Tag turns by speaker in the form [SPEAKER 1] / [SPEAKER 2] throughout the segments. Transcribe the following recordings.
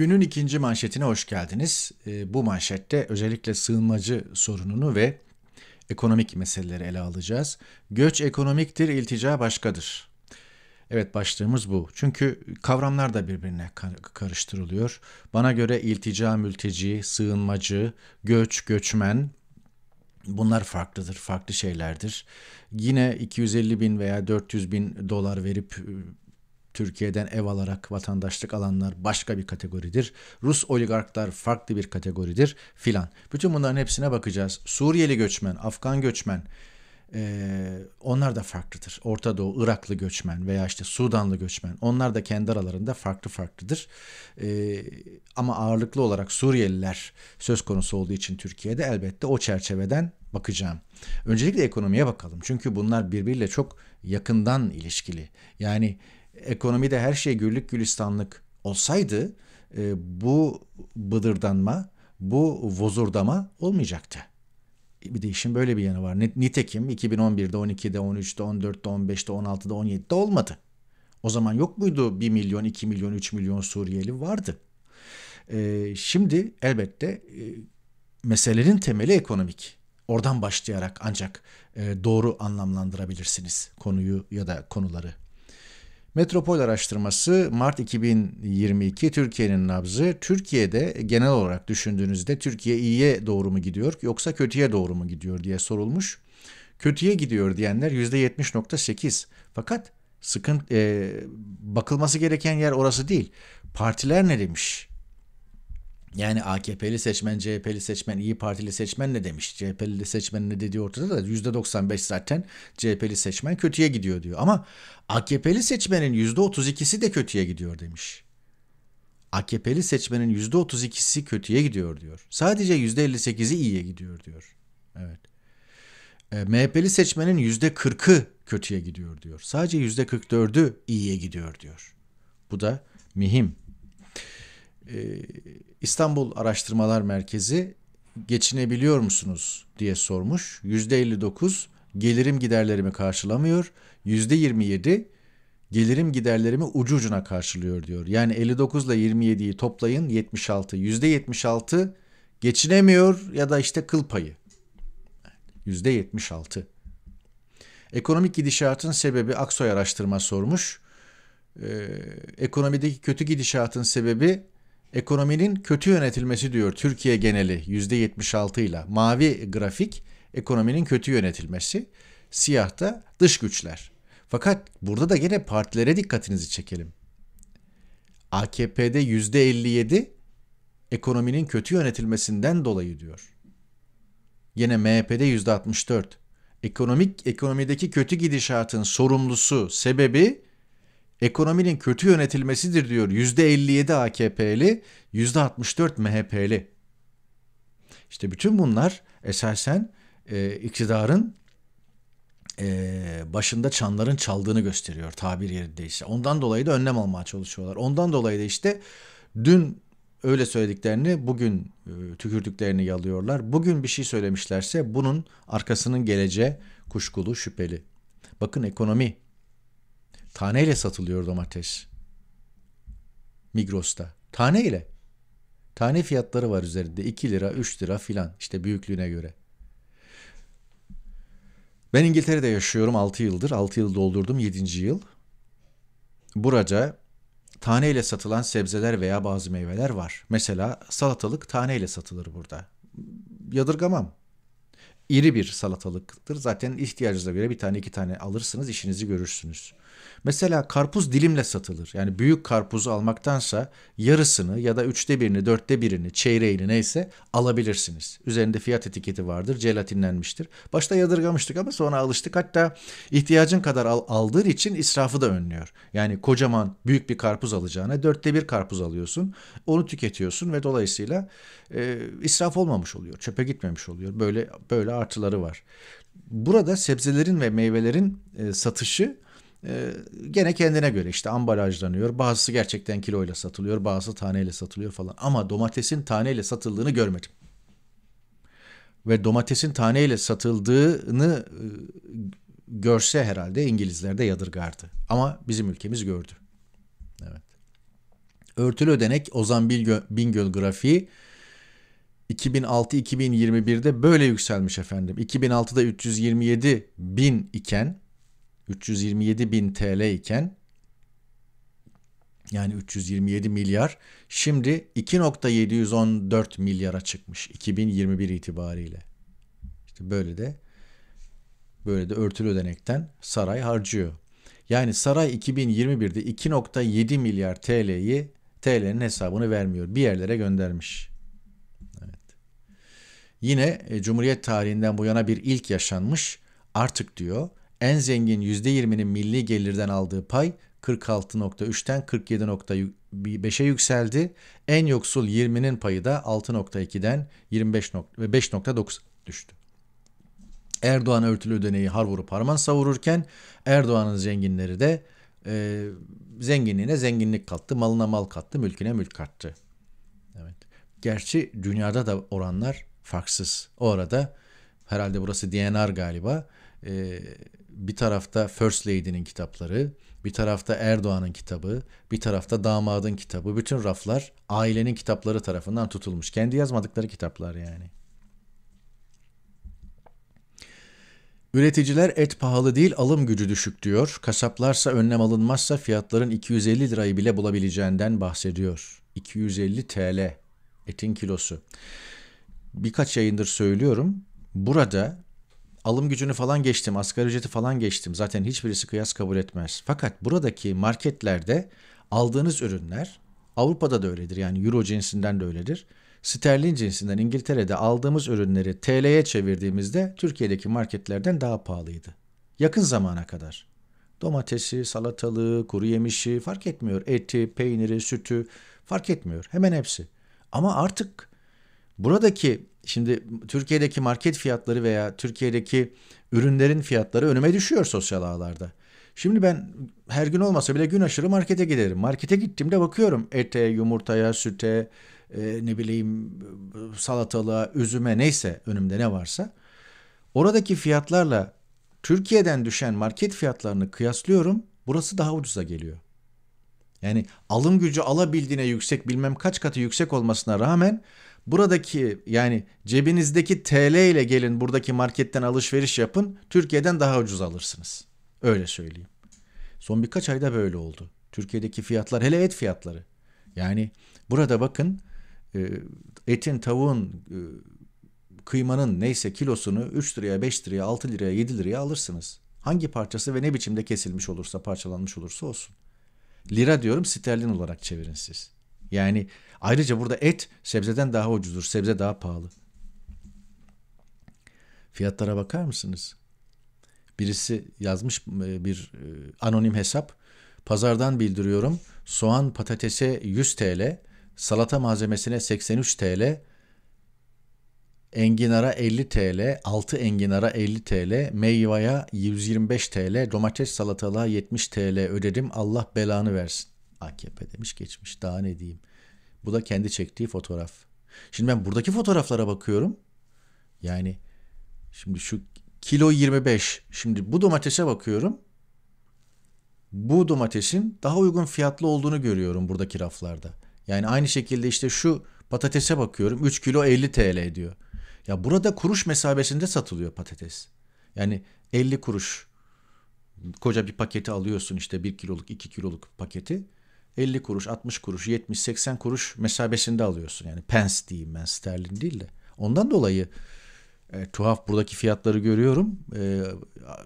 [SPEAKER 1] Günün ikinci manşetine hoş geldiniz. Ee, bu manşette özellikle sığınmacı sorununu ve ekonomik meseleleri ele alacağız. Göç ekonomiktir, iltica başkadır. Evet başlığımız bu. Çünkü kavramlar da birbirine karıştırılıyor. Bana göre iltica, mülteci, sığınmacı, göç, göçmen bunlar farklıdır, farklı şeylerdir. Yine 250 bin veya 400 bin dolar verip Türkiye'den ev alarak vatandaşlık alanlar başka bir kategoridir. Rus oligarklar farklı bir kategoridir filan. Bütün bunların hepsine bakacağız. Suriyeli göçmen, Afgan göçmen ee, onlar da farklıdır. Orta Doğu, Iraklı göçmen veya işte Sudanlı göçmen onlar da kendi aralarında farklı farklıdır. Ee, ama ağırlıklı olarak Suriyeliler söz konusu olduğu için Türkiye'de elbette o çerçeveden bakacağım. Öncelikle ekonomiye bakalım. Çünkü bunlar birbiriyle çok yakından ilişkili. Yani ekonomide her şey güllük gülistanlık olsaydı e, bu bıdırdanma, bu vozurdama olmayacaktı. E, bir de işin böyle bir yanı var. Nitekim 2011'de, 12'de, 13'te, 14'te, 15'te, 16'da, 17'de olmadı. O zaman yok muydu 1 milyon, 2 milyon, 3 milyon Suriyeli vardı. E, şimdi elbette e, meselelerin temeli ekonomik. Oradan başlayarak ancak e, doğru anlamlandırabilirsiniz konuyu ya da konuları. Metropol araştırması Mart 2022 Türkiye'nin nabzı. Türkiye'de genel olarak düşündüğünüzde Türkiye iyiye doğru mu gidiyor yoksa kötüye doğru mu gidiyor diye sorulmuş. Kötüye gidiyor diyenler %70.8. Fakat sıkıntı e, bakılması gereken yer orası değil. Partiler ne demiş? Yani AKP'li seçmen, CHP'li seçmen, İyi Partili seçmen ne demiş? CHP'li seçmenin ne dediği ortada da %95 zaten CHP'li seçmen kötüye gidiyor diyor. Ama AKP'li seçmenin %32'si de kötüye gidiyor demiş. AKP'li seçmenin %32'si kötüye gidiyor diyor. Sadece %58'i iyiye gidiyor diyor. Evet. E, MHP'li seçmenin %40'ı kötüye gidiyor diyor. Sadece %44'ü iyiye gidiyor diyor. Bu da mühim. E, İstanbul Araştırmalar Merkezi geçinebiliyor musunuz diye sormuş. %59 gelirim giderlerimi karşılamıyor. %27 gelirim giderlerimi ucu ucuna karşılıyor diyor. Yani 59 ile 27'yi toplayın 76. %76 geçinemiyor ya da işte kıl payı. %76. Ekonomik gidişatın sebebi Aksoy araştırma sormuş. Ee, ekonomideki kötü gidişatın sebebi Ekonominin kötü yönetilmesi diyor Türkiye geneli %76 ile. Mavi grafik ekonominin kötü yönetilmesi. Siyah da dış güçler. Fakat burada da gene partilere dikkatinizi çekelim. AKP'de %57 ekonominin kötü yönetilmesinden dolayı diyor. Yine MHP'de %64. Ekonomik ekonomideki kötü gidişatın sorumlusu, sebebi ekonominin kötü yönetilmesidir diyor %57 AKP'li, %64 MHP'li. İşte bütün bunlar esasen e, iktidarın e, başında çanların çaldığını gösteriyor tabir yerindeyse. Ondan dolayı da önlem almaya çalışıyorlar. Ondan dolayı da işte dün öyle söylediklerini bugün e, tükürdüklerini yalıyorlar. Bugün bir şey söylemişlerse bunun arkasının geleceği kuşkulu şüpheli. Bakın ekonomi Taneyle satılıyor domates. Migros'ta. Taneyle. Tane fiyatları var üzerinde. 2 lira, 3 lira filan işte büyüklüğüne göre. Ben İngiltere'de yaşıyorum 6 yıldır. 6 yıl doldurdum 7. yıl. Buraca taneyle satılan sebzeler veya bazı meyveler var. Mesela salatalık taneyle satılır burada. Yadırgamam. İri bir salatalıktır. Zaten ihtiyacınıza göre bir tane iki tane alırsınız işinizi görürsünüz. Mesela karpuz dilimle satılır. Yani büyük karpuzu almaktansa yarısını ya da üçte birini, dörtte birini, çeyreğini neyse alabilirsiniz. Üzerinde fiyat etiketi vardır, jelatinlenmiştir. Başta yadırgamıştık ama sonra alıştık. Hatta ihtiyacın kadar al aldığı için israfı da önlüyor. Yani kocaman büyük bir karpuz alacağına dörtte bir karpuz alıyorsun. Onu tüketiyorsun ve dolayısıyla e, israf olmamış oluyor. Çöpe gitmemiş oluyor. Böyle böyle artıları var. Burada sebzelerin ve meyvelerin e, satışı ee, gene kendine göre işte ambalajlanıyor. Bazısı gerçekten kiloyla satılıyor, bazısı taneyle satılıyor falan. Ama domatesin taneyle satıldığını görmedim. Ve domatesin taneyle satıldığını e, görse herhalde İngilizler de yadırgardı. Ama bizim ülkemiz gördü. Evet. Örtülü Ödenek Ozan Bilgö, Bingöl grafiği 2006-2021'de böyle yükselmiş efendim. 2006'da 327 bin iken 327 bin TL iken yani 327 milyar şimdi 2.714 milyara çıkmış 2021 itibariyle. İşte böyle de böyle de örtülü ödenekten saray harcıyor. Yani saray 2021'de 2.7 milyar TL'yi TL'nin hesabını vermiyor. Bir yerlere göndermiş. Evet. Yine e, Cumhuriyet tarihinden bu yana bir ilk yaşanmış. Artık diyor en zengin %20'nin milli gelirden aldığı pay 46.3'ten 47.5'e yükseldi. En yoksul 20'nin payı da 6.2'den 25.5.9 düştü. Erdoğan örtülü ödeneği har vurup harman savururken Erdoğan'ın zenginleri de e, zenginliğine zenginlik kattı, malına mal kattı, mülküne mülk kattı. Evet. Gerçi dünyada da oranlar farksız. O arada herhalde burası DNR galiba. E, bir tarafta First Lady'nin kitapları, bir tarafta Erdoğan'ın kitabı, bir tarafta damadın kitabı. Bütün raflar ailenin kitapları tarafından tutulmuş. Kendi yazmadıkları kitaplar yani. Üreticiler et pahalı değil alım gücü düşük diyor. Kasaplarsa önlem alınmazsa fiyatların 250 lirayı bile bulabileceğinden bahsediyor. 250 TL etin kilosu. Birkaç yayındır söylüyorum. Burada alım gücünü falan geçtim, asgari ücreti falan geçtim. Zaten hiçbirisi kıyas kabul etmez. Fakat buradaki marketlerde aldığınız ürünler Avrupa'da da öyledir. Yani euro cinsinden de öyledir. Sterlin cinsinden İngiltere'de aldığımız ürünleri TL'ye çevirdiğimizde Türkiye'deki marketlerden daha pahalıydı. Yakın zamana kadar. Domatesi, salatalığı, kuru yemişi fark etmiyor. Eti, peyniri, sütü fark etmiyor. Hemen hepsi. Ama artık buradaki Şimdi Türkiye'deki market fiyatları veya Türkiye'deki ürünlerin fiyatları önüme düşüyor sosyal ağlarda. Şimdi ben her gün olmasa bile gün aşırı markete giderim. Markete gittiğimde bakıyorum ete, yumurtaya, süte, e, ne bileyim salatalığa, üzüme neyse önümde ne varsa. Oradaki fiyatlarla Türkiye'den düşen market fiyatlarını kıyaslıyorum. Burası daha ucuza geliyor. Yani alım gücü alabildiğine yüksek bilmem kaç katı yüksek olmasına rağmen Buradaki yani cebinizdeki TL ile gelin buradaki marketten alışveriş yapın. Türkiye'den daha ucuz alırsınız. Öyle söyleyeyim. Son birkaç ayda böyle oldu. Türkiye'deki fiyatlar hele et fiyatları. Yani burada bakın e, etin, tavuğun, e, kıymanın neyse kilosunu 3 liraya, 5 liraya, 6 liraya, 7 liraya alırsınız. Hangi parçası ve ne biçimde kesilmiş olursa, parçalanmış olursa olsun. Lira diyorum sterlin olarak çevirin siz. Yani Ayrıca burada et sebzeden daha ucuzdur. Sebze daha pahalı. Fiyatlara bakar mısınız? Birisi yazmış e, bir e, anonim hesap. Pazardan bildiriyorum. Soğan patatese 100 TL, salata malzemesine 83 TL, enginara 50 TL, 6 enginara 50 TL, meyvaya 125 TL, domates salatalığa 70 TL ödedim. Allah belanı versin. AKP demiş geçmiş daha ne diyeyim. Bu da kendi çektiği fotoğraf. Şimdi ben buradaki fotoğraflara bakıyorum. Yani şimdi şu kilo 25. Şimdi bu domatese bakıyorum. Bu domatesin daha uygun fiyatlı olduğunu görüyorum buradaki raflarda. Yani aynı şekilde işte şu patatese bakıyorum 3 kilo 50 TL diyor. Ya burada kuruş mesabesinde satılıyor patates. Yani 50 kuruş koca bir paketi alıyorsun işte 1 kiloluk 2 kiloluk paketi. 50 kuruş, 60 kuruş, 70, 80 kuruş mesabesinde alıyorsun. Yani pence diyeyim ben sterlin değil de. Ondan dolayı e, tuhaf buradaki fiyatları görüyorum. E,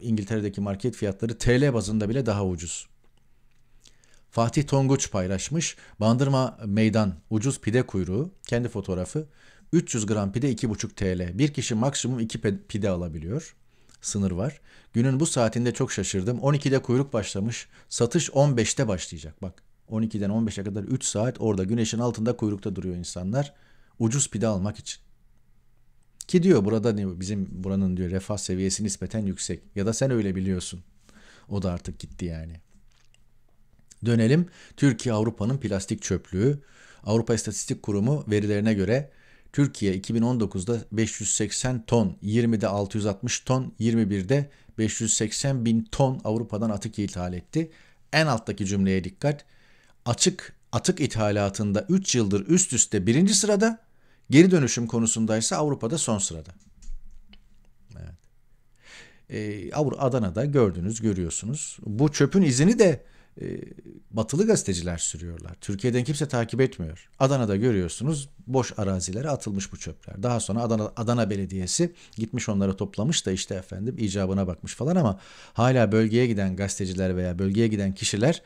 [SPEAKER 1] İngiltere'deki market fiyatları TL bazında bile daha ucuz. Fatih Tonguç paylaşmış. Bandırma meydan ucuz pide kuyruğu. Kendi fotoğrafı. 300 gram pide 2,5 TL. Bir kişi maksimum 2 pide alabiliyor. Sınır var. Günün bu saatinde çok şaşırdım. 12'de kuyruk başlamış. Satış 15'te başlayacak. Bak 12'den 15'e kadar 3 saat orada güneşin altında kuyrukta duruyor insanlar. Ucuz pide almak için. Ki diyor burada diyor, bizim buranın diyor refah seviyesi nispeten yüksek. Ya da sen öyle biliyorsun. O da artık gitti yani. Dönelim Türkiye Avrupa'nın plastik çöplüğü. Avrupa İstatistik Kurumu verilerine göre Türkiye 2019'da 580 ton, 20'de 660 ton, 21'de 580 bin ton Avrupa'dan atık ithal etti. En alttaki cümleye dikkat açık atık ithalatında 3 yıldır üst üste birinci sırada, geri dönüşüm konusundaysa Avrupa'da son sırada. Evet. Ee, Adana'da gördünüz, görüyorsunuz. Bu çöpün izini de e, batılı gazeteciler sürüyorlar. Türkiye'den kimse takip etmiyor. Adana'da görüyorsunuz boş arazilere atılmış bu çöpler. Daha sonra Adana, Adana Belediyesi gitmiş onları toplamış da işte efendim icabına bakmış falan ama hala bölgeye giden gazeteciler veya bölgeye giden kişiler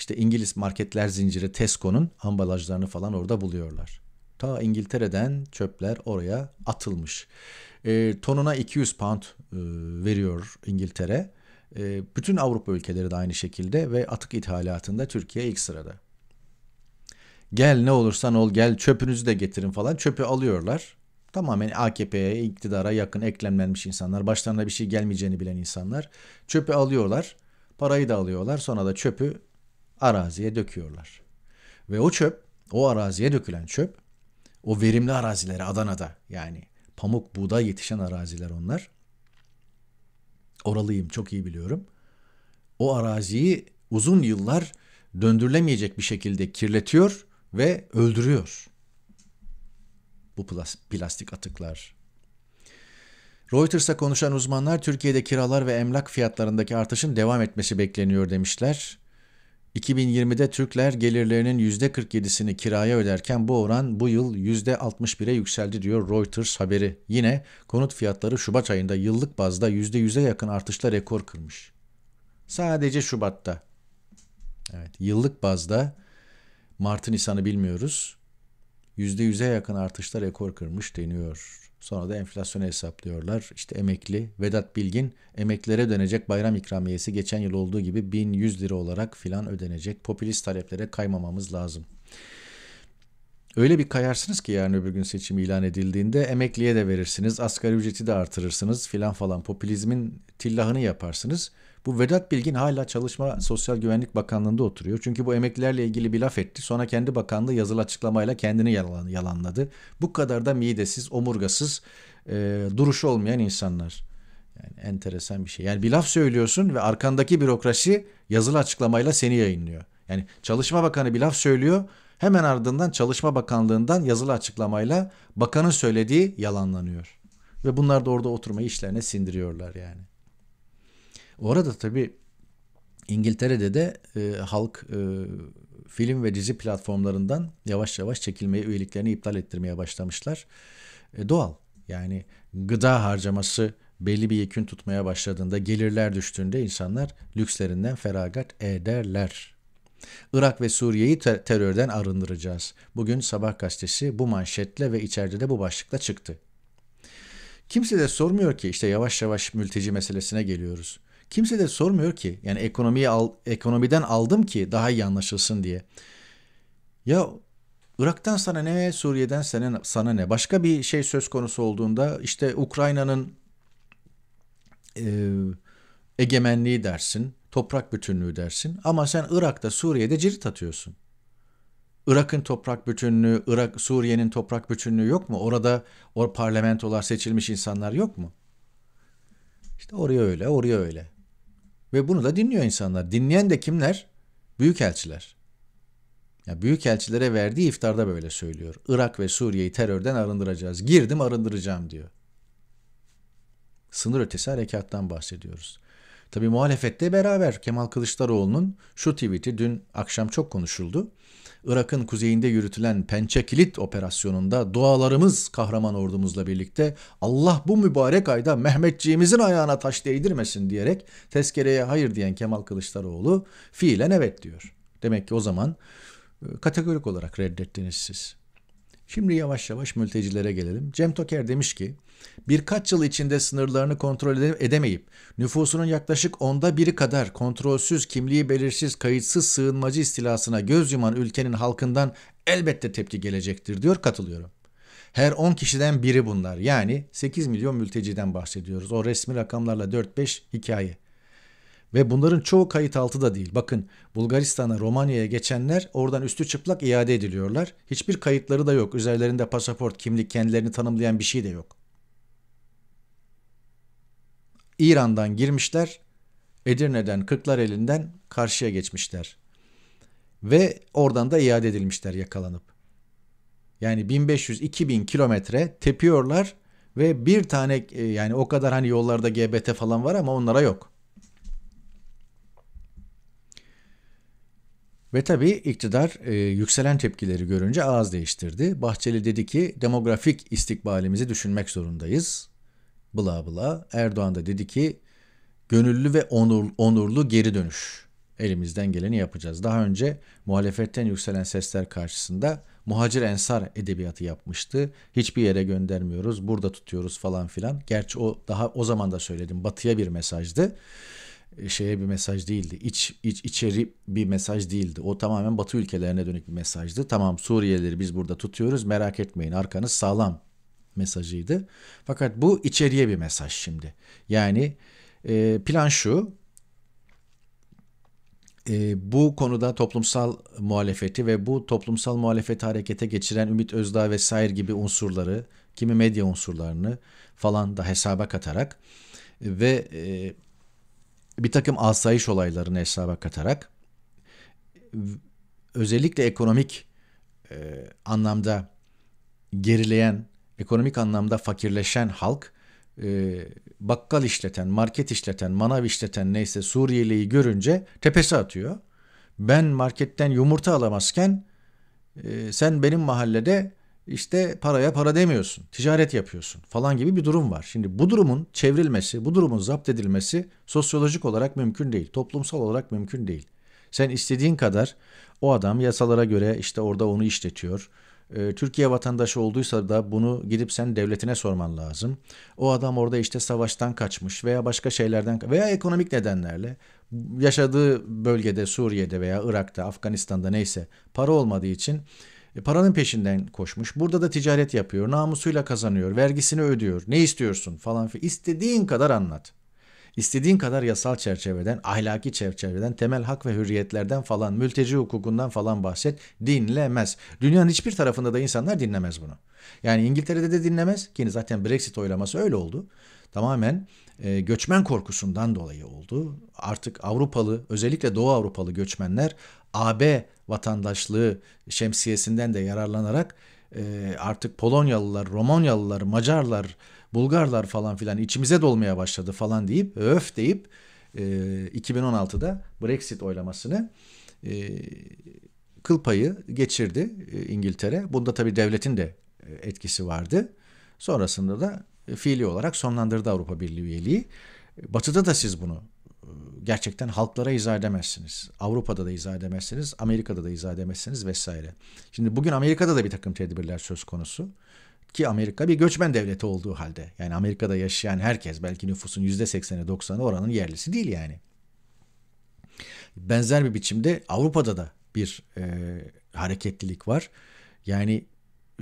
[SPEAKER 1] işte İngiliz marketler zinciri Tesco'nun ambalajlarını falan orada buluyorlar. Ta İngiltere'den çöpler oraya atılmış. E, tonuna 200 pound e, veriyor İngiltere. E, bütün Avrupa ülkeleri de aynı şekilde ve atık ithalatında Türkiye ilk sırada. Gel ne olursan ol gel çöpünüzü de getirin falan çöpü alıyorlar. Tamamen AKP'ye, iktidara yakın eklemlenmiş insanlar, başlarına bir şey gelmeyeceğini bilen insanlar çöpü alıyorlar, parayı da alıyorlar, sonra da çöpü araziye döküyorlar. Ve o çöp, o araziye dökülen çöp, o verimli arazileri Adana'da yani pamuk buğday yetişen araziler onlar. Oralıyım çok iyi biliyorum. O araziyi uzun yıllar döndürülemeyecek bir şekilde kirletiyor ve öldürüyor. Bu plastik atıklar. Reuters'a konuşan uzmanlar Türkiye'de kiralar ve emlak fiyatlarındaki artışın devam etmesi bekleniyor demişler. 2020'de Türkler gelirlerinin %47'sini kiraya öderken bu oran bu yıl %61'e yükseldi diyor Reuters haberi. Yine konut fiyatları Şubat ayında yıllık bazda %100'e yakın artışla rekor kırmış. Sadece Şubat'ta. Evet, yıllık bazda Mart'ın Nisan'ı bilmiyoruz. %100'e yakın artışla rekor kırmış deniyor. Sonra da enflasyonu hesaplıyorlar. İşte emekli Vedat Bilgin emeklilere dönecek bayram ikramiyesi geçen yıl olduğu gibi 1100 lira olarak filan ödenecek. Popülist taleplere kaymamamız lazım. Öyle bir kayarsınız ki yarın öbür gün seçim ilan edildiğinde emekliye de verirsiniz, asgari ücreti de artırırsınız filan falan popülizmin tillahını yaparsınız. Bu Vedat Bilgin hala Çalışma Sosyal Güvenlik Bakanlığı'nda oturuyor. Çünkü bu emeklilerle ilgili bir laf etti. Sonra kendi bakanlığı yazılı açıklamayla kendini yalan, yalanladı. Bu kadar da midesiz, omurgasız, e, duruşu olmayan insanlar. Yani enteresan bir şey. Yani bir laf söylüyorsun ve arkandaki bürokrasi yazılı açıklamayla seni yayınlıyor. Yani Çalışma Bakanı bir laf söylüyor Hemen ardından Çalışma Bakanlığı'ndan yazılı açıklamayla bakanın söylediği yalanlanıyor. Ve bunlar da orada oturmayı işlerine sindiriyorlar yani. Orada tabii İngiltere'de de e, halk e, film ve dizi platformlarından yavaş yavaş çekilmeye üyeliklerini iptal ettirmeye başlamışlar. E, doğal yani gıda harcaması belli bir yekün tutmaya başladığında gelirler düştüğünde insanlar lükslerinden feragat ederler. Irak ve Suriye'yi ter- terörden arındıracağız. Bugün Sabah gazetesi bu manşetle ve içeride de bu başlıkla çıktı. Kimse de sormuyor ki işte yavaş yavaş mülteci meselesine geliyoruz. Kimse de sormuyor ki yani ekonomiyi al, ekonomiden aldım ki daha iyi anlaşılsın diye. Ya Irak'tan sana ne, Suriye'den sana, sana ne? Başka bir şey söz konusu olduğunda işte Ukrayna'nın e, egemenliği dersin, toprak bütünlüğü dersin ama sen Irak'ta, Suriye'de cirit atıyorsun. Irak'ın toprak bütünlüğü, Irak, Suriye'nin toprak bütünlüğü yok mu? Orada o parlamentolar seçilmiş insanlar yok mu? İşte oraya öyle, oraya öyle. Ve bunu da dinliyor insanlar. Dinleyen de kimler? Büyükelçiler. Yani büyükelçilere verdiği iftarda böyle söylüyor. Irak ve Suriye'yi terörden arındıracağız. Girdim arındıracağım diyor. Sınır ötesi harekattan bahsediyoruz. Tabi muhalefette beraber Kemal Kılıçdaroğlu'nun şu tweet'i dün akşam çok konuşuldu. Irak'ın kuzeyinde yürütülen Pençe Kilit operasyonunda dualarımız kahraman ordumuzla birlikte Allah bu mübarek ayda Mehmetçiğimizin ayağına taş değdirmesin diyerek tezkereye hayır diyen Kemal Kılıçdaroğlu fiilen evet diyor. Demek ki o zaman e, kategorik olarak reddettiniz siz. Şimdi yavaş yavaş mültecilere gelelim. Cem Toker demiş ki birkaç yıl içinde sınırlarını kontrol edemeyip nüfusunun yaklaşık onda biri kadar kontrolsüz, kimliği belirsiz, kayıtsız sığınmacı istilasına göz yuman ülkenin halkından elbette tepki gelecektir diyor katılıyorum. Her 10 kişiden biri bunlar yani 8 milyon mülteciden bahsediyoruz. O resmi rakamlarla 4-5 hikaye. Ve bunların çoğu kayıt altı da değil. Bakın Bulgaristan'a, Romanya'ya geçenler oradan üstü çıplak iade ediliyorlar. Hiçbir kayıtları da yok. Üzerlerinde pasaport, kimlik, kendilerini tanımlayan bir şey de yok. İran'dan girmişler. Edirne'den, kırklar elinden, karşıya geçmişler. Ve oradan da iade edilmişler yakalanıp. Yani 1500-2000 kilometre tepiyorlar ve bir tane e, yani o kadar hani yollarda GBT falan var ama onlara yok. Ve tabii iktidar e, yükselen tepkileri görünce ağız değiştirdi. Bahçeli dedi ki demografik istikbalimizi düşünmek zorundayız. Bla bla. Erdoğan da dedi ki gönüllü ve onur, onurlu geri dönüş. Elimizden geleni yapacağız. Daha önce muhalefetten yükselen sesler karşısında muhacir ensar edebiyatı yapmıştı. Hiçbir yere göndermiyoruz, burada tutuyoruz falan filan. Gerçi o daha o zaman da söyledim. Batıya bir mesajdı. E, şeye bir mesaj değildi. İç, iç içeri bir mesaj değildi. O tamamen Batı ülkelerine dönük bir mesajdı. Tamam Suriyelileri biz burada tutuyoruz. Merak etmeyin arkanız sağlam mesajıydı. Fakat bu içeriye bir mesaj şimdi. Yani e, plan şu. E, bu konuda toplumsal muhalefeti ve bu toplumsal muhalefeti harekete geçiren Ümit Özdağ vesaire gibi unsurları, kimi medya unsurlarını falan da hesaba katarak ve e, bir takım asayiş olaylarını hesaba katarak özellikle ekonomik e, anlamda gerileyen, ekonomik anlamda fakirleşen halk e, bakkal işleten, market işleten, manav işleten neyse Suriyeli'yi görünce tepesi atıyor. Ben marketten yumurta alamazken e, sen benim mahallede işte paraya para demiyorsun, ticaret yapıyorsun falan gibi bir durum var. Şimdi bu durumun çevrilmesi, bu durumun zapt edilmesi sosyolojik olarak mümkün değil, toplumsal olarak mümkün değil. Sen istediğin kadar o adam yasalara göre işte orada onu işletiyor. Ee, Türkiye vatandaşı olduysa da bunu gidip sen devletine sorman lazım. O adam orada işte savaştan kaçmış veya başka şeylerden veya ekonomik nedenlerle yaşadığı bölgede Suriye'de veya Irak'ta, Afganistan'da neyse para olmadığı için e, paranın peşinden koşmuş. Burada da ticaret yapıyor. Namusuyla kazanıyor. Vergisini ödüyor. Ne istiyorsun falan filan. İstediğin kadar anlat. İstediğin kadar yasal çerçeveden, ahlaki çerçeveden, temel hak ve hürriyetlerden falan, mülteci hukukundan falan bahset. Dinlemez. Dünyanın hiçbir tarafında da insanlar dinlemez bunu. Yani İngiltere'de de dinlemez ki zaten Brexit oylaması öyle oldu. Tamamen e, göçmen korkusundan dolayı oldu. Artık Avrupalı, özellikle Doğu Avrupalı göçmenler AB vatandaşlığı şemsiyesinden de yararlanarak e, artık Polonyalılar, Romanyalılar, Macarlar, Bulgarlar falan filan içimize dolmaya başladı falan deyip öf deyip e, 2016'da Brexit oylamasını e, kıl payı geçirdi e, İngiltere. Bunda tabii devletin de e, etkisi vardı. Sonrasında da e, fiili olarak sonlandırdı Avrupa Birliği üyeliği. Batı'da da siz bunu gerçekten halklara izah edemezsiniz. Avrupa'da da izah edemezsiniz, Amerika'da da izah edemezsiniz vesaire. Şimdi bugün Amerika'da da bir takım tedbirler söz konusu. Ki Amerika bir göçmen devleti olduğu halde. Yani Amerika'da yaşayan herkes belki nüfusun %80'i 90'ı oranın yerlisi değil yani. Benzer bir biçimde Avrupa'da da bir e, hareketlilik var. Yani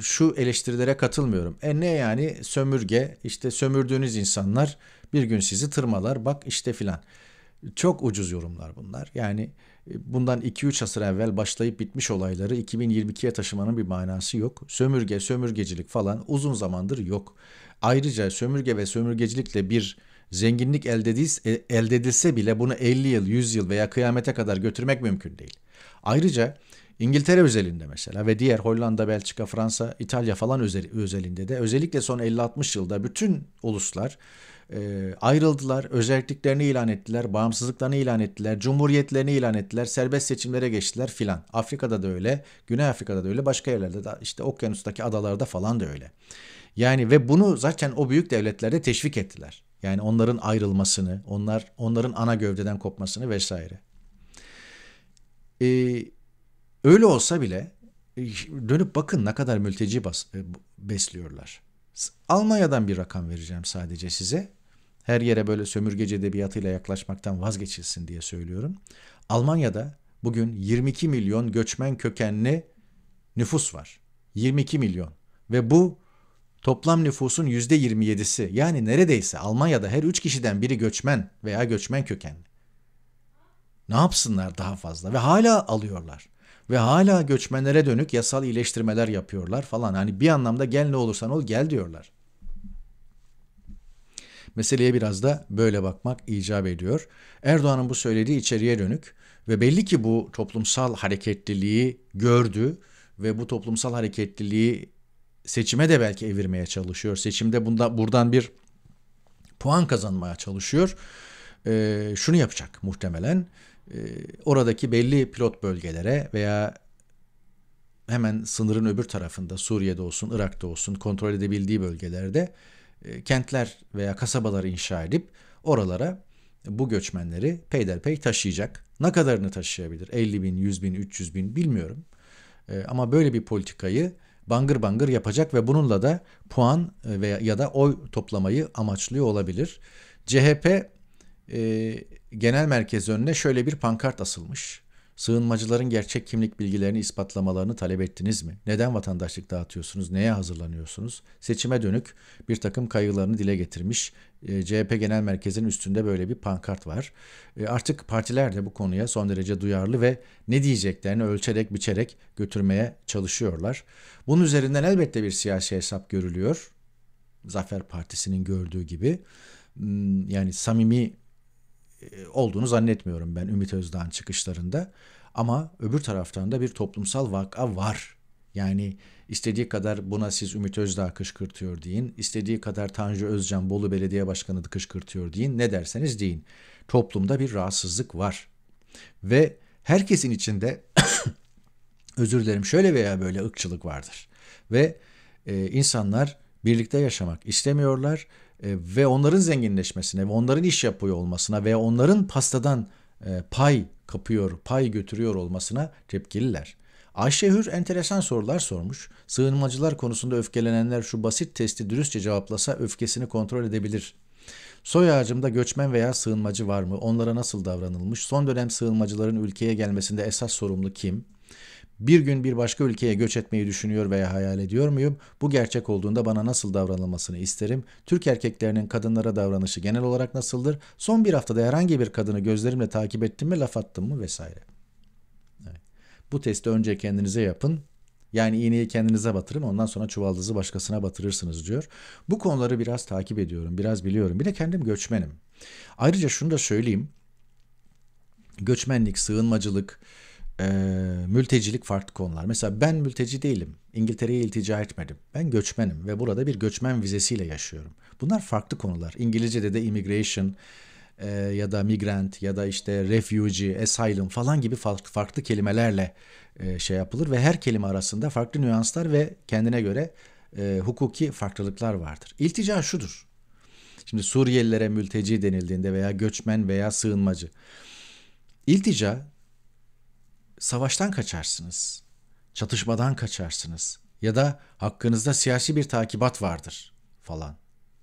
[SPEAKER 1] şu eleştirilere katılmıyorum. E ne yani sömürge işte sömürdüğünüz insanlar bir gün sizi tırmalar bak işte filan. Çok ucuz yorumlar bunlar. Yani e, bundan 2-3 asır evvel başlayıp bitmiş olayları 2022'ye taşımanın bir manası yok. Sömürge, sömürgecilik falan uzun zamandır yok. Ayrıca sömürge ve sömürgecilikle bir zenginlik elde, edilse, elde edilse bile bunu 50 yıl, 100 yıl veya kıyamete kadar götürmek mümkün değil. Ayrıca İngiltere özelinde mesela ve diğer Hollanda, Belçika, Fransa, İtalya falan özelinde de özellikle son 50-60 yılda bütün uluslar e, ayrıldılar, özelliklerini ilan ettiler, bağımsızlıklarını ilan ettiler, cumhuriyetlerini ilan ettiler, serbest seçimlere geçtiler filan. Afrika'da da öyle, Güney Afrika'da da öyle, başka yerlerde de işte okyanustaki adalarda falan da öyle. Yani ve bunu zaten o büyük devletlerde teşvik ettiler. Yani onların ayrılmasını, onlar onların ana gövdeden kopmasını vesaire. Ee, öyle olsa bile dönüp bakın ne kadar mülteci bas, e, besliyorlar. Almanya'dan bir rakam vereceğim sadece size her yere böyle sömürgeci edebiyatıyla yaklaşmaktan vazgeçilsin diye söylüyorum. Almanya'da bugün 22 milyon göçmen kökenli nüfus var. 22 milyon ve bu toplam nüfusun %27'si yani neredeyse Almanya'da her 3 kişiden biri göçmen veya göçmen kökenli. Ne yapsınlar daha fazla ve hala alıyorlar ve hala göçmenlere dönük yasal iyileştirmeler yapıyorlar falan. Hani bir anlamda gel ne olursan ol gel diyorlar. Meseleye biraz da böyle bakmak icap ediyor. Erdoğan'ın bu söylediği içeriye dönük ve belli ki bu toplumsal hareketliliği gördü ve bu toplumsal hareketliliği seçime de belki evirmeye çalışıyor. Seçimde bunda buradan bir puan kazanmaya çalışıyor. Ee, şunu yapacak muhtemelen. Ee, oradaki belli pilot bölgelere veya hemen sınırın öbür tarafında Suriye'de olsun, Irak'ta olsun kontrol edebildiği bölgelerde e, kentler veya kasabaları inşa edip oralara bu göçmenleri peyderpey taşıyacak. Ne kadarını taşıyabilir? 50 bin, 100 bin, 300 bin bilmiyorum. E, ama böyle bir politikayı bangır bangır yapacak ve bununla da puan e, veya ya da oy toplamayı amaçlıyor olabilir. CHP e, genel merkez önüne şöyle bir pankart asılmış. Sığınmacıların gerçek kimlik bilgilerini ispatlamalarını talep ettiniz mi? Neden vatandaşlık dağıtıyorsunuz? Neye hazırlanıyorsunuz? Seçime dönük bir takım kaygılarını dile getirmiş. E, CHP Genel Merkezi'nin üstünde böyle bir pankart var. E, artık partiler de bu konuya son derece duyarlı ve ne diyeceklerini ölçerek biçerek götürmeye çalışıyorlar. Bunun üzerinden elbette bir siyasi hesap görülüyor. Zafer Partisi'nin gördüğü gibi hmm, yani samimi e, olduğunu zannetmiyorum ben Ümit Özdağ'ın çıkışlarında. Ama öbür taraftan da bir toplumsal vaka var. Yani istediği kadar buna siz Ümit Özdağ kışkırtıyor deyin, istediği kadar Tanju Özcan Bolu Belediye Başkanı da kışkırtıyor deyin, ne derseniz deyin. Toplumda bir rahatsızlık var. Ve herkesin içinde özür dilerim şöyle veya böyle ıkçılık vardır. Ve e, insanlar birlikte yaşamak istemiyorlar e, ve onların zenginleşmesine ve onların iş yapıyor olmasına ve onların pastadan e, pay kapıyor, pay götürüyor olmasına tepkililer. Ayşe Hür enteresan sorular sormuş. Sığınmacılar konusunda öfkelenenler şu basit testi dürüstçe cevaplasa öfkesini kontrol edebilir. Soy ağacımda göçmen veya sığınmacı var mı? Onlara nasıl davranılmış? Son dönem sığınmacıların ülkeye gelmesinde esas sorumlu kim? Bir gün bir başka ülkeye göç etmeyi düşünüyor veya hayal ediyor muyum? Bu gerçek olduğunda bana nasıl davranılmasını isterim? Türk erkeklerinin kadınlara davranışı genel olarak nasıldır? Son bir haftada herhangi bir kadını gözlerimle takip ettim mi, laf attım mı vesaire. Evet. Bu testi önce kendinize yapın. Yani iğneyi kendinize batırın ondan sonra çuvaldızı başkasına batırırsınız diyor. Bu konuları biraz takip ediyorum, biraz biliyorum. Bir de kendim göçmenim. Ayrıca şunu da söyleyeyim. Göçmenlik, sığınmacılık, e, mültecilik farklı konular. Mesela ben mülteci değilim. İngiltere'ye iltica etmedim. Ben göçmenim ve burada bir göçmen vizesiyle yaşıyorum. Bunlar farklı konular. İngilizce'de de immigration e, ya da migrant ya da işte refugee, asylum falan gibi farklı, farklı kelimelerle e, şey yapılır ve her kelime arasında farklı nüanslar ve kendine göre e, hukuki farklılıklar vardır. İltica şudur. Şimdi Suriyelilere mülteci denildiğinde veya göçmen veya sığınmacı. İltica savaştan kaçarsınız. Çatışmadan kaçarsınız. Ya da hakkınızda siyasi bir takibat vardır falan.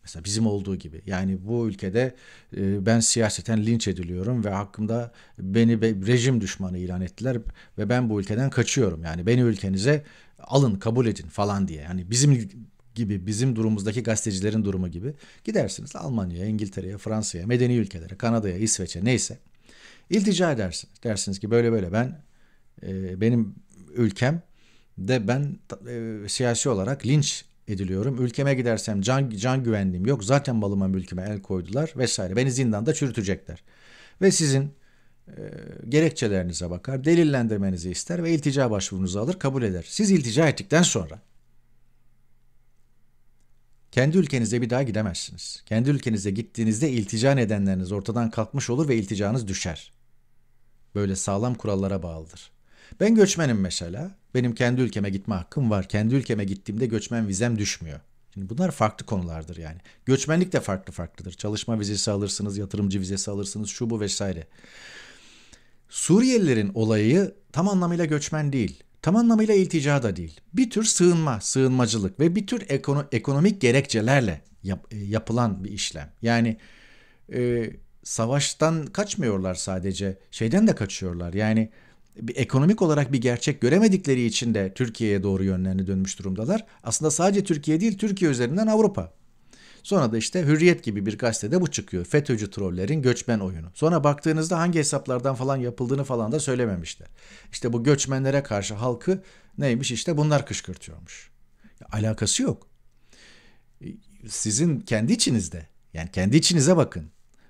[SPEAKER 1] Mesela bizim olduğu gibi. Yani bu ülkede e, ben siyaseten linç ediliyorum ve hakkımda beni rejim düşmanı ilan ettiler ve ben bu ülkeden kaçıyorum. Yani beni ülkenize alın, kabul edin falan diye. Yani bizim gibi bizim durumumuzdaki gazetecilerin durumu gibi gidersiniz Almanya'ya, İngiltere'ye, Fransa'ya, medeni ülkelere, Kanada'ya, İsveç'e neyse iltica edersiniz. Dersiniz ki böyle böyle ben ee, benim ülkem de ben e, siyasi olarak linç ediliyorum. Ülkeme gidersem can, can güvenliğim yok. Zaten malıma mülküme el koydular vesaire. Beni zindanda çürütecekler. Ve sizin e, gerekçelerinize bakar, delillendirmenizi ister ve iltica başvurunuzu alır, kabul eder. Siz iltica ettikten sonra kendi ülkenize bir daha gidemezsiniz. Kendi ülkenize gittiğinizde iltica nedenleriniz ortadan kalkmış olur ve ilticanız düşer. Böyle sağlam kurallara bağlıdır. Ben göçmenim mesela. Benim kendi ülkeme gitme hakkım var. Kendi ülkeme gittiğimde göçmen vizem düşmüyor. Şimdi bunlar farklı konulardır yani. Göçmenlik de farklı farklıdır. Çalışma vizesi alırsınız, yatırımcı vizesi alırsınız, şu bu vesaire. Suriyelilerin olayı tam anlamıyla göçmen değil. Tam anlamıyla iltica da değil. Bir tür sığınma, sığınmacılık ve bir tür ekono- ekonomik gerekçelerle yap- e, yapılan bir işlem. Yani e, savaştan kaçmıyorlar sadece, şeyden de kaçıyorlar. Yani bir ekonomik olarak bir gerçek göremedikleri için de Türkiye'ye doğru yönlerini dönmüş durumdalar. Aslında sadece Türkiye değil Türkiye üzerinden Avrupa. Sonra da işte Hürriyet gibi bir gazetede bu çıkıyor. FETÖ'cü trollerin göçmen oyunu. Sonra baktığınızda hangi hesaplardan falan yapıldığını falan da söylememişler. İşte bu göçmenlere karşı halkı neymiş işte bunlar kışkırtıyormuş. Ya, alakası yok. E, sizin kendi içinizde yani kendi içinize bakın.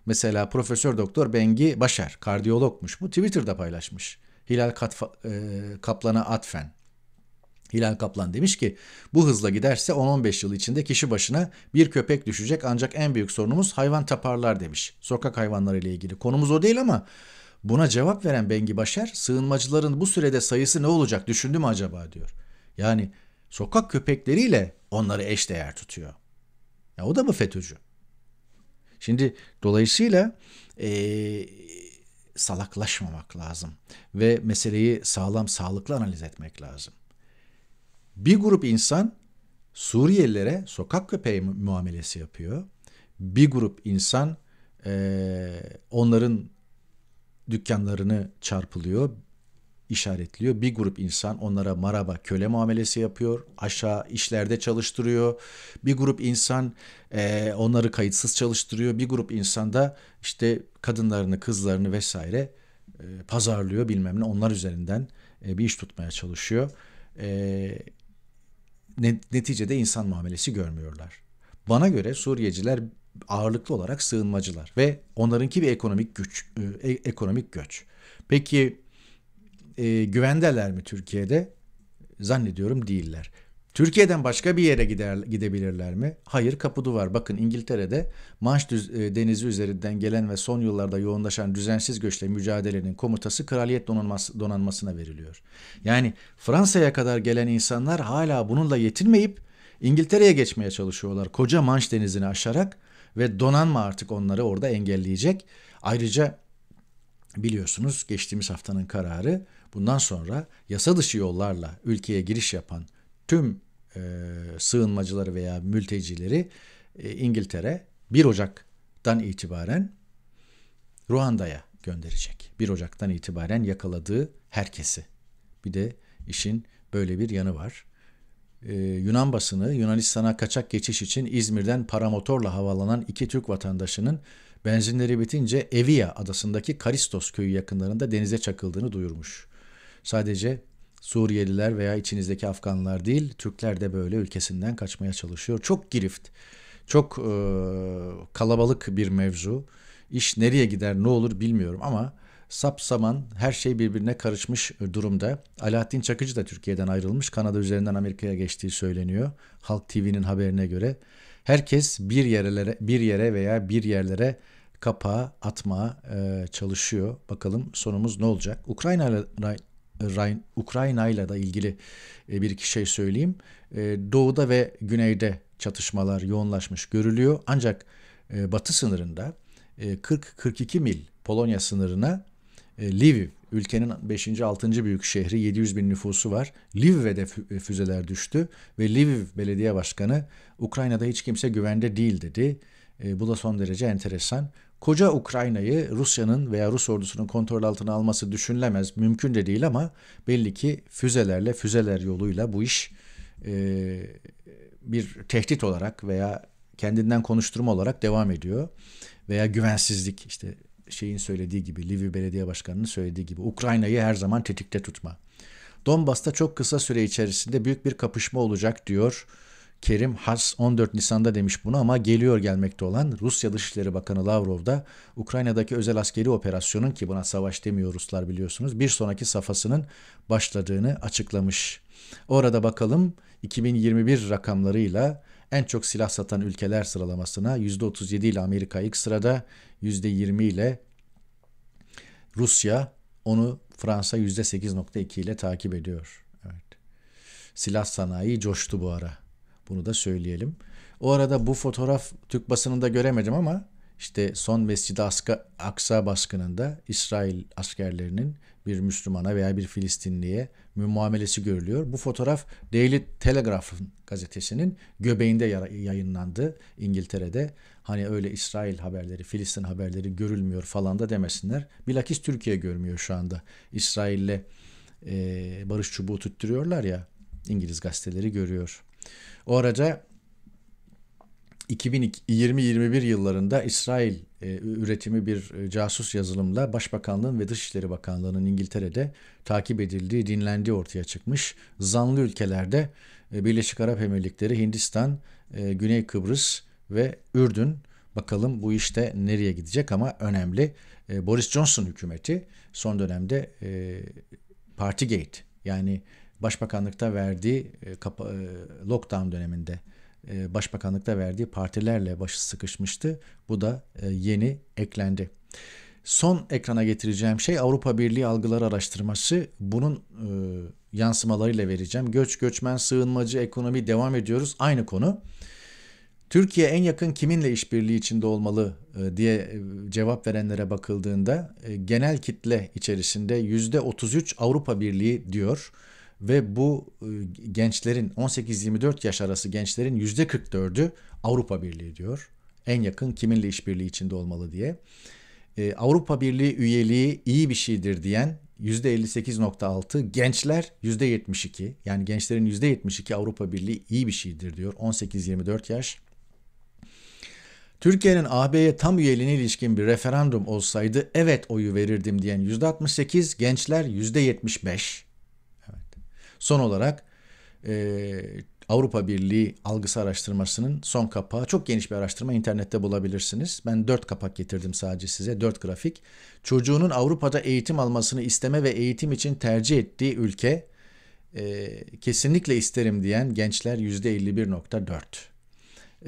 [SPEAKER 1] Mesela Profesör Doktor Bengi Başar kardiyologmuş. Bu Twitter'da paylaşmış. Hilal Katfa, e, Kaplan'a atfen. Hilal Kaplan demiş ki bu hızla giderse 10-15 yıl içinde kişi başına bir köpek düşecek ancak en büyük sorunumuz hayvan taparlar demiş. Sokak hayvanları ile ilgili konumuz o değil ama buna cevap veren Bengi Başer sığınmacıların bu sürede sayısı ne olacak düşündü mü acaba diyor. Yani sokak köpekleriyle onları eş değer tutuyor. Ya o da mı FETÖ'cü? Şimdi dolayısıyla ee, salaklaşmamak lazım ve meseleyi sağlam sağlıklı analiz etmek lazım. Bir grup insan Suriyelilere sokak köpeği muamelesi yapıyor. Bir grup insan e, onların dükkanlarını çarpılıyor işaretliyor. Bir grup insan onlara maraba köle muamelesi yapıyor. Aşağı işlerde çalıştırıyor. Bir grup insan e, onları kayıtsız çalıştırıyor. Bir grup insan da işte kadınlarını, kızlarını vesaire e, pazarlıyor bilmem ne. Onlar üzerinden e, bir iş tutmaya çalışıyor. E, neticede insan muamelesi görmüyorlar. Bana göre Suriyeciler ağırlıklı olarak sığınmacılar ve onlarınki bir ekonomik güç, e, e ekonomik göç. Peki e, güvendeler mi Türkiye'de? Zannediyorum değiller. Türkiye'den başka bir yere gider, gidebilirler mi? Hayır kapı duvar. Bakın İngiltere'de Manş düz, e, denizi üzerinden gelen ve son yıllarda yoğunlaşan düzensiz göçle mücadelenin komutası kraliyet donanması, donanmasına veriliyor. Yani Fransa'ya kadar gelen insanlar hala bununla yetinmeyip İngiltere'ye geçmeye çalışıyorlar. Koca Manş denizini aşarak ve donanma artık onları orada engelleyecek. Ayrıca biliyorsunuz geçtiğimiz haftanın kararı Bundan sonra yasa dışı yollarla ülkeye giriş yapan tüm e, sığınmacıları veya mültecileri e, İngiltere 1 Ocak'tan itibaren Ruanda'ya gönderecek. 1 Ocak'tan itibaren yakaladığı herkesi. Bir de işin böyle bir yanı var. Ee, Yunan basını Yunanistan'a kaçak geçiş için İzmir'den paramotorla havalanan iki Türk vatandaşının benzinleri bitince Evia adasındaki Karistos köyü yakınlarında denize çakıldığını duyurmuş. Sadece Suriyeliler veya içinizdeki Afganlar değil, Türkler de böyle ülkesinden kaçmaya çalışıyor. Çok girift, çok e, kalabalık bir mevzu. İş nereye gider, ne olur bilmiyorum ama saman, her şey birbirine karışmış durumda. Alaaddin Çakıcı da Türkiye'den ayrılmış. Kanada üzerinden Amerika'ya geçtiği söyleniyor. Halk TV'nin haberine göre. Herkes bir yerlere, bir yere veya bir yerlere kapağı atmaya e, çalışıyor. Bakalım sonumuz ne olacak? Ukrayna Ukrayna ile de ilgili e, bir iki şey söyleyeyim. E, doğuda ve güneyde çatışmalar yoğunlaşmış görülüyor. Ancak e, batı sınırında 40-42 mil Polonya sınırına Lviv ülkenin 5. 6. büyük şehri 700 bin nüfusu var. Lviv'e de füzeler düştü ve Lviv belediye başkanı Ukrayna'da hiç kimse güvende değil dedi. Bu da son derece enteresan. Koca Ukrayna'yı Rusya'nın veya Rus ordusunun kontrol altına alması düşünülemez. Mümkün de değil ama belli ki füzelerle, füzeler yoluyla bu iş e, bir tehdit olarak veya kendinden konuşturma olarak devam ediyor. Veya güvensizlik işte şeyin söylediği gibi, Lviv Belediye Başkanı'nın söylediği gibi Ukrayna'yı her zaman tetikte tutma. Donbas'ta çok kısa süre içerisinde büyük bir kapışma olacak diyor Kerim Has 14 Nisan'da demiş bunu ama geliyor gelmekte olan Rusya Dışişleri Bakanı Lavrov da Ukrayna'daki özel askeri operasyonun ki buna savaş demiyor Ruslar biliyorsunuz bir sonraki safhasının başladığını açıklamış. Orada bakalım 2021 rakamlarıyla en çok silah satan ülkeler sıralamasına %37 ile Amerika ilk sırada, %20 ile Rusya onu Fransa %8.2 ile takip ediyor. Evet. Silah sanayi coştu bu ara. Bunu da söyleyelim. O arada bu fotoğraf Türk basınında göremedim ama işte son Mescid-i Aksa, Aksa baskınında İsrail askerlerinin bir Müslümana veya bir Filistinliye muamelesi görülüyor. Bu fotoğraf Daily Telegraph gazetesinin göbeğinde yayınlandı İngiltere'de. Hani öyle İsrail haberleri, Filistin haberleri görülmüyor falan da demesinler. Bilakis Türkiye görmüyor şu anda. İsrail'le e, barış çubuğu tutturuyorlar ya İngiliz gazeteleri görüyor. O araca 2020-21 yıllarında İsrail e, üretimi bir e, casus yazılımla Başbakanlığın ve Dışişleri Bakanlığı'nın İngiltere'de takip edildiği, dinlendiği ortaya çıkmış. Zanlı ülkelerde e, Birleşik Arap Emirlikleri, Hindistan, Güney Kıbrıs ve Ürdün. Bakalım bu işte nereye gidecek ama önemli. Boris Johnson hükümeti son dönemde Partygate yani başbakanlıkta verdiği e, e, lockdown döneminde e, başbakanlıkta verdiği partilerle başı sıkışmıştı. Bu da yeni eklendi. Son ekrana getireceğim şey Avrupa Birliği algıları araştırması. Bunun e, yansımalarıyla vereceğim. Göç, göçmen, sığınmacı, ekonomi devam ediyoruz. Aynı konu. Türkiye en yakın kiminle işbirliği içinde olmalı diye cevap verenlere bakıldığında genel kitle içerisinde %33 Avrupa Birliği diyor ve bu e, gençlerin 18-24 yaş arası gençlerin %44'ü Avrupa Birliği diyor. En yakın kiminle işbirliği içinde olmalı diye. Ee, Avrupa Birliği üyeliği iyi bir şeydir diyen %58.6, gençler %72. Yani gençlerin %72 Avrupa Birliği iyi bir şeydir diyor 18-24 yaş. Türkiye'nin AB'ye tam üyeliğine ilişkin bir referandum olsaydı evet oyu verirdim diyen %68, gençler %75. Son olarak e, Avrupa Birliği algısı araştırmasının son kapağı. Çok geniş bir araştırma internette bulabilirsiniz. Ben dört kapak getirdim sadece size. Dört grafik. Çocuğunun Avrupa'da eğitim almasını isteme ve eğitim için tercih ettiği ülke e, kesinlikle isterim diyen gençler yüzde %51.4.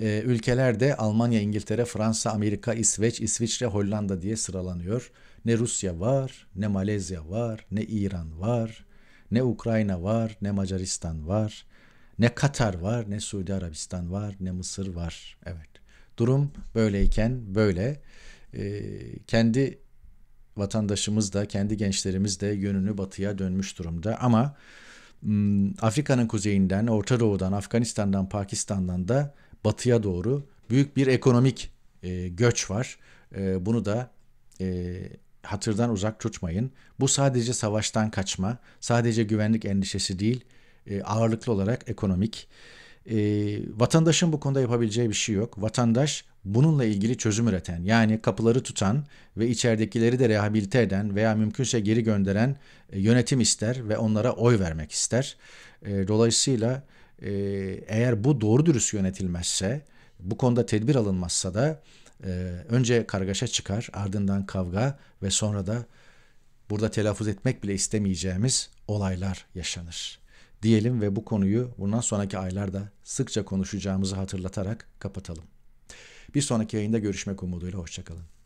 [SPEAKER 1] E, ülkeler Almanya, İngiltere, Fransa, Amerika, İsveç, İsviçre, Hollanda diye sıralanıyor. Ne Rusya var, ne Malezya var, ne İran var, ne Ukrayna var, ne Macaristan var, ne Katar var, ne Suudi Arabistan var, ne Mısır var. Evet. Durum böyleyken böyle. Ee, kendi vatandaşımız da, kendi gençlerimiz de yönünü batıya dönmüş durumda. Ama Afrika'nın kuzeyinden, Orta Doğu'dan, Afganistan'dan, Pakistan'dan da batıya doğru büyük bir ekonomik e, göç var. E, bunu da e, hatırdan uzak tutmayın. Bu sadece savaştan kaçma, sadece güvenlik endişesi değil, e, ağırlıklı olarak ekonomik. E, vatandaşın bu konuda yapabileceği bir şey yok. Vatandaş bununla ilgili çözüm üreten, yani kapıları tutan ve içeridekileri de rehabilite eden veya mümkünse geri gönderen e, yönetim ister ve onlara oy vermek ister. dolayısıyla eğer bu doğru dürüst yönetilmezse, bu konuda tedbir alınmazsa da e, önce kargaşa çıkar, ardından kavga ve sonra da burada telaffuz etmek bile istemeyeceğimiz olaylar yaşanır. Diyelim ve bu konuyu bundan sonraki aylarda sıkça konuşacağımızı hatırlatarak kapatalım. Bir sonraki yayında görüşmek umuduyla hoşçakalın.